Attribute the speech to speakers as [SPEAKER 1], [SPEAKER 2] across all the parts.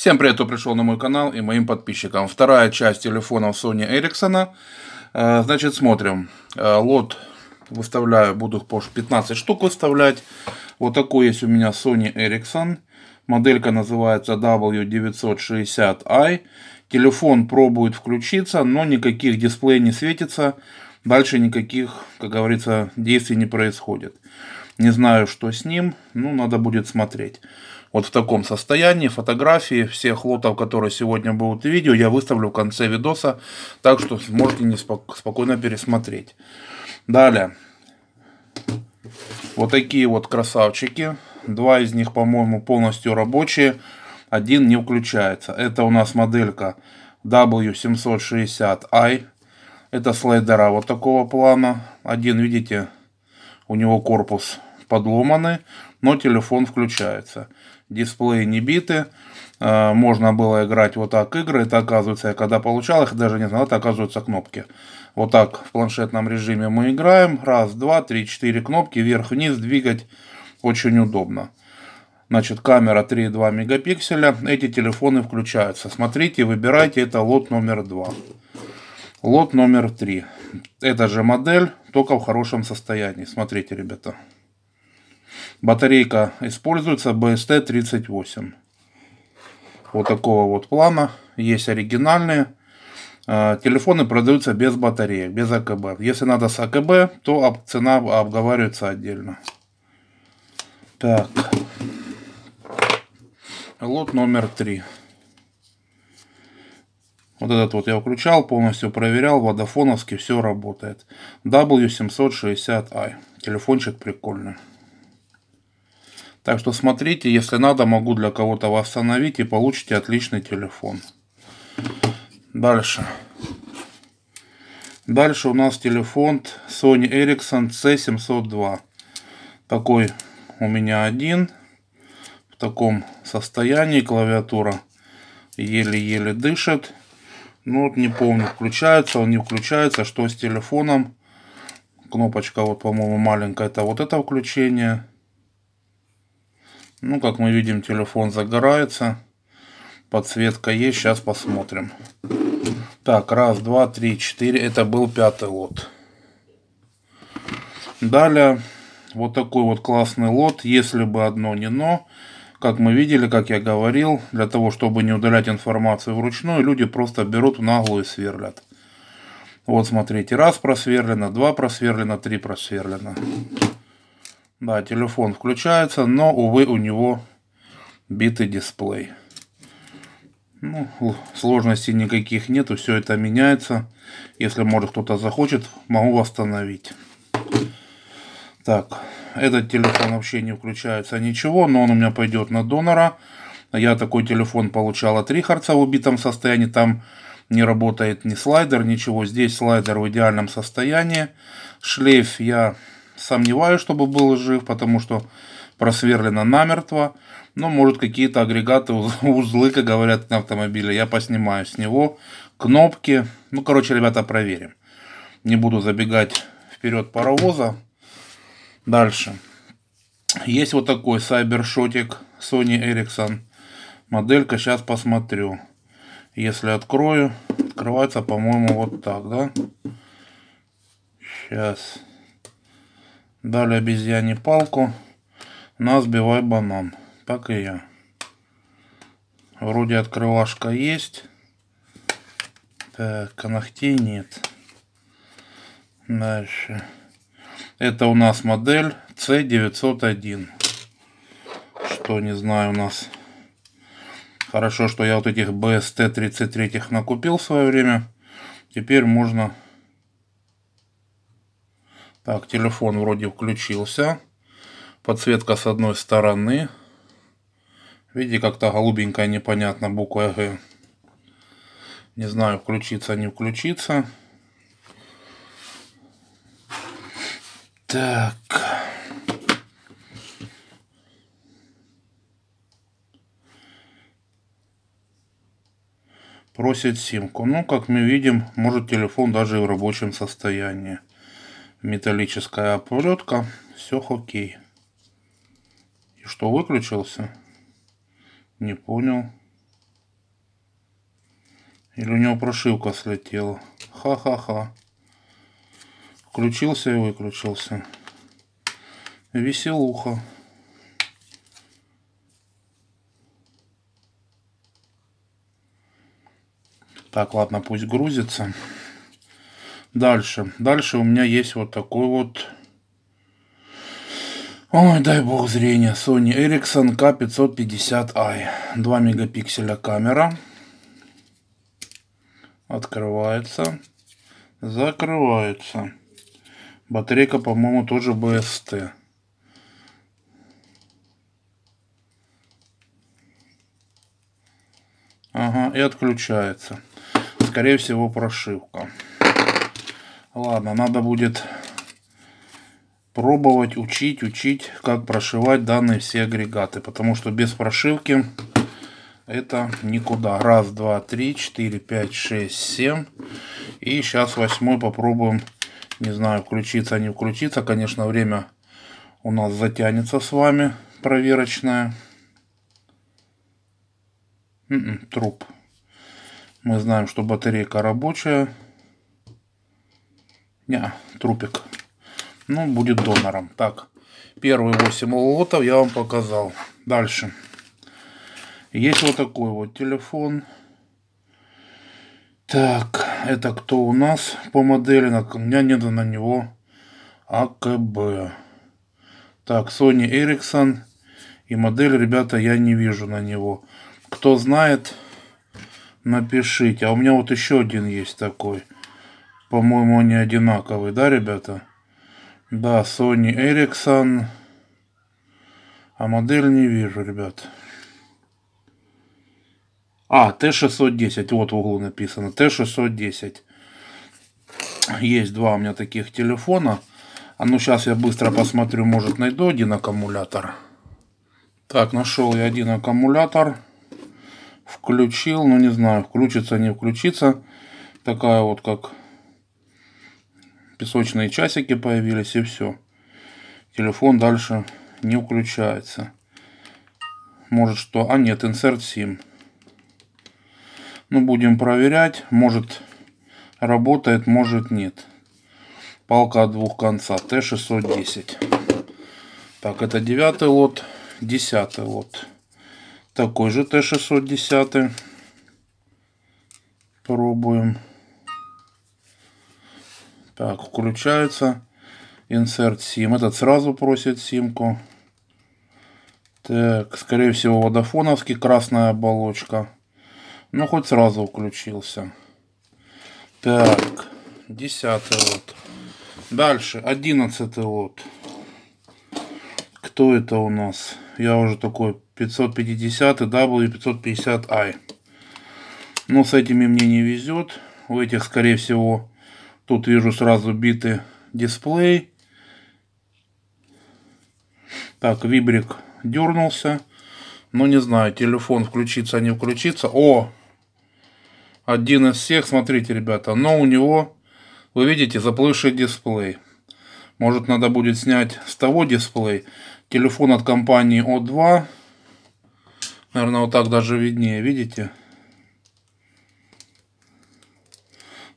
[SPEAKER 1] Всем привет, кто пришел на мой канал и моим подписчикам. Вторая часть телефонов Sony Ericsson. Э, значит, смотрим. Э, лот выставляю, буду их по 15 штук выставлять. Вот такой есть у меня Sony Ericsson. Моделька называется W960i. Телефон пробует включиться, но никаких дисплеев не светится. Дальше никаких, как говорится, действий не происходит. Не знаю, что с ним, ну, надо будет смотреть. Вот в таком состоянии фотографии всех лотов, которые сегодня будут в видео, я выставлю в конце видоса, так что можете не спок спокойно пересмотреть. Далее. Вот такие вот красавчики. Два из них, по-моему, полностью рабочие. Один не включается. Это у нас моделька W760i. Это слайдера вот такого плана. Один, видите, у него корпус подломанный, но телефон включается дисплеи не биты, э, можно было играть вот так игры, это оказывается, я когда получал их, даже не знал, это оказываются кнопки. Вот так в планшетном режиме мы играем, раз, два, три, четыре кнопки, вверх-вниз двигать очень удобно. Значит, камера 3,2 мегапикселя, эти телефоны включаются. Смотрите, выбирайте, это лот номер 2. Лот номер 3. Это же модель, только в хорошем состоянии. Смотрите, ребята. Батарейка используется BST-38. Вот такого вот плана. Есть оригинальные. Э, телефоны продаются без батареек, без АКБ. Если надо с АКБ, то цена обговаривается отдельно. Так. Лот номер три. Вот этот вот я включал, полностью проверял, водофоновский все работает. W760i. Телефончик прикольный. Так что смотрите, если надо, могу для кого-то восстановить и получите отличный телефон. Дальше. Дальше у нас телефон Sony Ericsson C702. Такой у меня один. В таком состоянии клавиатура еле-еле дышит. Ну вот не помню, включается он, не включается, что с телефоном. Кнопочка вот, по-моему, маленькая. Это вот это включение. Ну, как мы видим, телефон загорается. Подсветка есть, сейчас посмотрим. Так, раз, два, три, четыре. Это был пятый лот. Далее, вот такой вот классный лот. Если бы одно не но. Как мы видели, как я говорил, для того, чтобы не удалять информацию вручную, люди просто берут в наглую и сверлят. Вот смотрите, раз просверлено, два просверлено, три просверлено. Да, телефон включается, но, увы, у него битый дисплей. Ну, сложностей никаких нету, все это меняется. Если, может, кто-то захочет, могу восстановить. Так, этот телефон вообще не включается ничего, но он у меня пойдет на донора. Я такой телефон получал от Рихардса в убитом состоянии, там не работает ни слайдер, ничего. Здесь слайдер в идеальном состоянии. Шлейф я сомневаюсь, чтобы был жив, потому что просверлено намертво. Ну, может, какие-то агрегаты, узлы, как говорят на автомобиле, я поснимаю с него. Кнопки. Ну, короче, ребята, проверим. Не буду забегать вперед паровоза. Дальше. Есть вот такой сайбершотик Sony Ericsson. Моделька, сейчас посмотрю. Если открою, открывается, по-моему, вот так, да? Сейчас. Дали обезьяне палку. На, сбивай банан. Так и я. Вроде открывашка есть. Так, а ногтей нет. Дальше. Это у нас модель C901. Что, не знаю, у нас... Хорошо, что я вот этих BST-33 накупил в свое время. Теперь можно так, телефон вроде включился. Подсветка с одной стороны. Видите, как-то голубенькая непонятно буква Г. Не знаю, включится, не включится. Так. Просит симку. Ну, как мы видим, может телефон даже в рабочем состоянии металлическая оплетка, все хоккей. И что выключился? Не понял. Или у него прошивка слетела? Ха-ха-ха. Включился и выключился. Веселуха. Так, ладно, пусть грузится. Дальше. Дальше у меня есть вот такой вот... Ой, дай бог зрения. Sony Ericsson K550i. 2 мегапикселя камера. Открывается. Закрывается. Батарейка, по-моему, тоже BST. Ага, и отключается. Скорее всего, прошивка. Ладно, надо будет пробовать, учить, учить, как прошивать данные все агрегаты. Потому что без прошивки это никуда. Раз, два, три, четыре, пять, шесть, семь. И сейчас восьмой попробуем. Не знаю, включиться, не включиться. Конечно, время у нас затянется с вами проверочное. М м-м, -м, труп. Мы знаем, что батарейка рабочая дня трупик. Ну, будет донором. Так, первые 8 лотов я вам показал. Дальше. Есть вот такой вот телефон. Так, это кто у нас по модели? У меня нет на него АКБ. Так, Sony Ericsson. И модель, ребята, я не вижу на него. Кто знает, напишите. А у меня вот еще один есть такой. По-моему, они одинаковые, да, ребята? Да, Sony Ericsson. А модель не вижу, ребят. А, Т610, вот в углу написано, Т610. Есть два у меня таких телефона. А ну сейчас я быстро посмотрю, может найду один аккумулятор. Так, нашел я один аккумулятор. Включил, ну не знаю, включится, не включится. Такая вот как песочные часики появились и все. Телефон дальше не включается. Может что... А нет, insert SIM. Ну, будем проверять. Может работает, может нет. Палка двух конца. Т-610. Так, это девятый лот. Десятый лот. Такой же Т-610. Пробуем. Так, включается. Insert SIM. Этот сразу просит симку. Так, скорее всего, водофоновский красная оболочка. Ну, хоть сразу включился. Так, десятый вот. Дальше, одиннадцатый вот. Кто это у нас? Я уже такой 550 W550i. Но с этими мне не везет. У этих, скорее всего, Тут вижу сразу биты дисплей. Так, вибрик дернулся. Ну, не знаю, телефон включится, не включится. О! Один из всех, смотрите, ребята. Но у него, вы видите, заплывший дисплей. Может, надо будет снять с того дисплей. Телефон от компании O2. Наверное, вот так даже виднее, видите?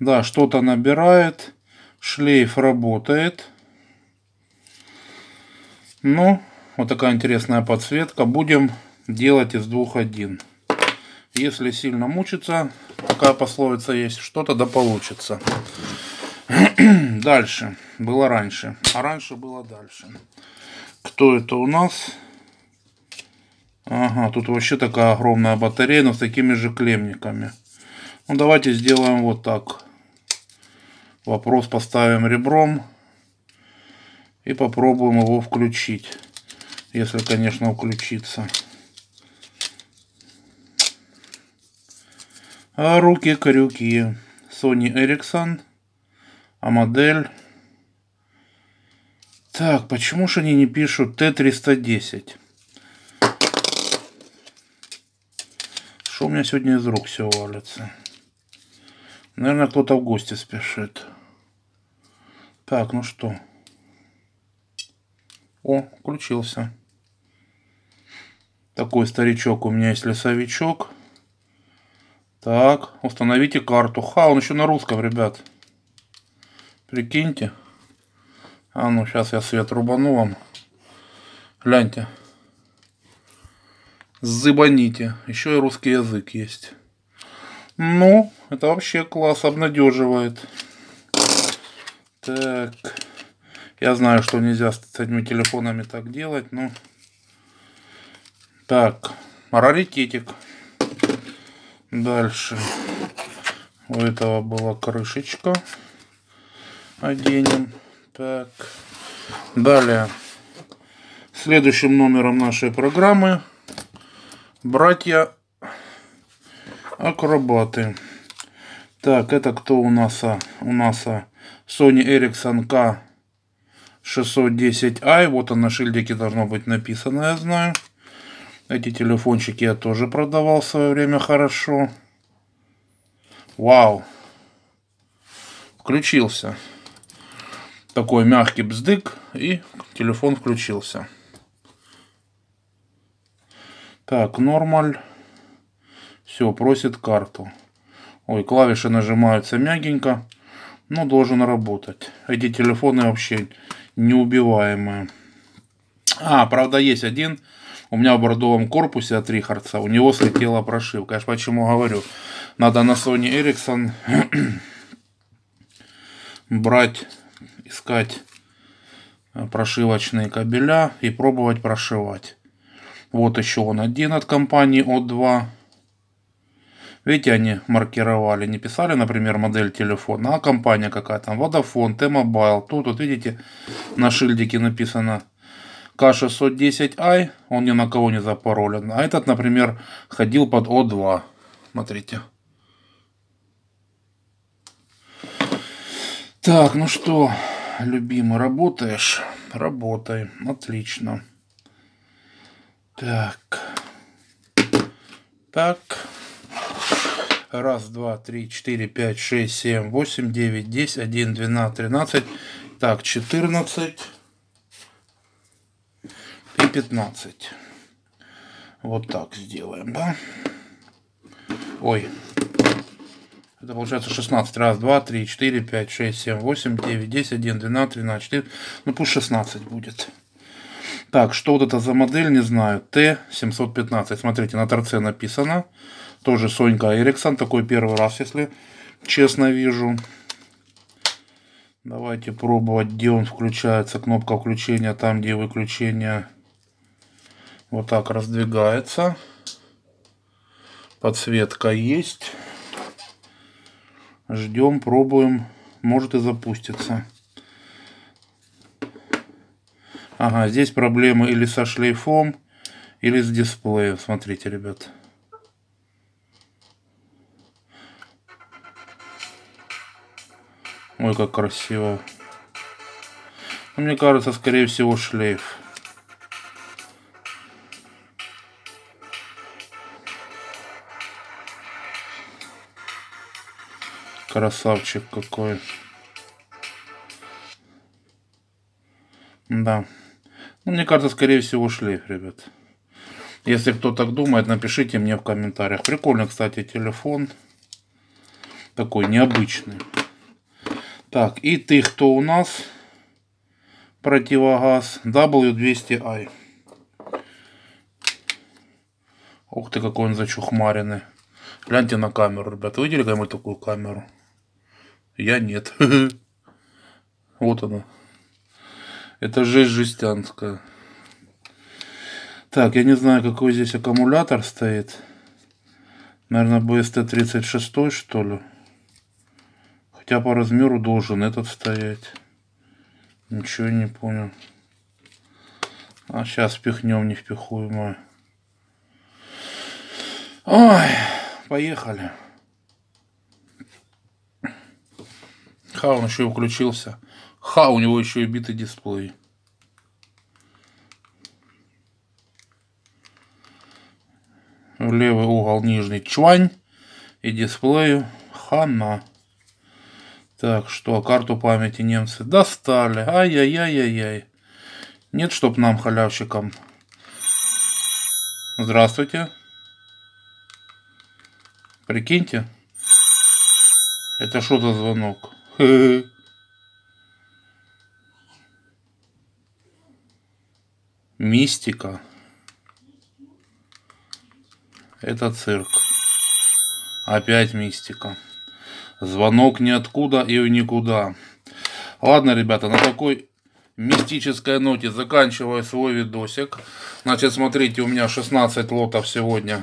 [SPEAKER 1] Да, что-то набирает. Шлейф работает. Ну, вот такая интересная подсветка. Будем делать из двух один. Если сильно мучиться, такая пословица есть, что-то да получится. дальше. Было раньше. А раньше было дальше. Кто это у нас? Ага, тут вообще такая огромная батарея, но с такими же клемниками. Ну, давайте сделаем вот так. Вопрос поставим ребром и попробуем его включить, если, конечно, включится. А руки-крюки. Sony Ericsson. А модель... Так, почему же они не пишут Т-310? Что у меня сегодня из рук все валится? Наверное, кто-то в гости спешит. Так, ну что. О, включился. Такой старичок у меня есть лесовичок. Так, установите карту. Ха, он еще на русском, ребят. Прикиньте. А ну, сейчас я свет рубану вам. Гляньте. Зыбаните. Еще и русский язык есть. Ну, это вообще класс обнадеживает. Так. Я знаю, что нельзя с этими телефонами так делать, но... Так. Раритетик. Дальше. У этого была крышечка. Оденем. Так. Далее. Следующим номером нашей программы братья акробаты. Так, это кто у нас? А? У нас а Sony Ericsson K610i. Вот он на шильдике должно быть написано, я знаю. Эти телефончики я тоже продавал в свое время хорошо. Вау. Включился. Такой мягкий бздык. И телефон включился. Так, нормаль. Все, просит карту. Ой, клавиши нажимаются мягенько но должен работать. Эти телефоны вообще неубиваемые. А, правда, есть один. У меня в бордовом корпусе от Рихардса, у него слетела прошивка. Я же почему говорю, надо на Sony Ericsson брать, искать э, прошивочные кабеля и пробовать прошивать. Вот еще он один от компании О2. Видите, они маркировали, не писали, например, модель телефона, а компания какая там, Vodafone, T-Mobile. Тут вот видите, на шильдике написано К610i, он ни на кого не запаролен. А этот, например, ходил под О2. Смотрите. Так, ну что, любимый, работаешь? Работай, отлично. Так. Так. Раз, два, три, четыре, пять, шесть, семь, восемь, девять, десять, один, двенадцать, тринадцать. Так, четырнадцать и пятнадцать. Вот так сделаем, да? Ой. Это получается 16. Раз, два, три, четыре, пять, шесть, семь, восемь, девять, десять, один, двенадцать, тринадцать, четыре. Ну пусть 16 будет. Так, что вот это за модель, не знаю. Т-715. Смотрите, на торце написано. Тоже Сонька Эриксон. Такой первый раз, если честно, вижу. Давайте пробовать, где он включается. Кнопка включения там, где выключение. Вот так раздвигается. Подсветка есть. Ждем, пробуем. Может и запустится. Ага, здесь проблемы или со шлейфом, или с дисплеем. Смотрите, ребят. мой, как красиво. Но ну, мне кажется, скорее всего, шлейф. Красавчик какой. Да. Ну, мне кажется, скорее всего, шлейф, ребят. Если кто так думает, напишите мне в комментариях. Прикольно, кстати, телефон. Такой необычный. Так, и ты, кто у нас? Противогаз W200i. Ух ты, какой он зачухмаренный. Гляньте на камеру, ребят, Видели кому такую камеру? Я нет. Вот она. Это жесть жестянская. Так, я не знаю, какой здесь аккумулятор стоит. Наверное, BST-36, что ли. Хотя по размеру должен этот стоять. Ничего не понял. А сейчас впихнем невпихуемое. А. Ой, поехали. Ха, он еще и включился. Ха, у него еще и битый дисплей. В левый угол нижний чвань и дисплею хана. Так, что, карту памяти немцы достали. Ай-яй-яй-яй-яй. Нет, чтоб нам, халявщикам. Здравствуйте. Прикиньте. Это что за звонок? Мистика. Это цирк. Опять мистика. Звонок ниоткуда и никуда. Ладно, ребята, на такой мистической ноте заканчиваю свой видосик. Значит, смотрите, у меня 16 лотов сегодня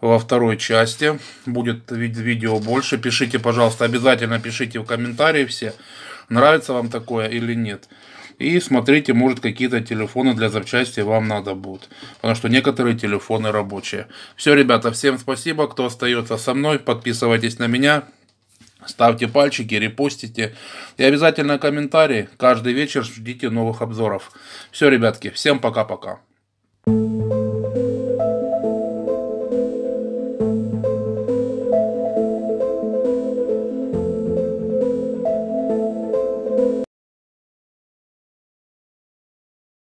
[SPEAKER 1] во второй части. Будет видео больше. Пишите, пожалуйста, обязательно пишите в комментарии все, нравится вам такое или нет. И смотрите, может какие-то телефоны для запчасти вам надо будут, Потому что некоторые телефоны рабочие. Все, ребята, всем спасибо, кто остается со мной. Подписывайтесь на меня. Ставьте пальчики, репостите и обязательно комментарии. Каждый вечер ждите новых обзоров. Все, ребятки, всем пока-пока.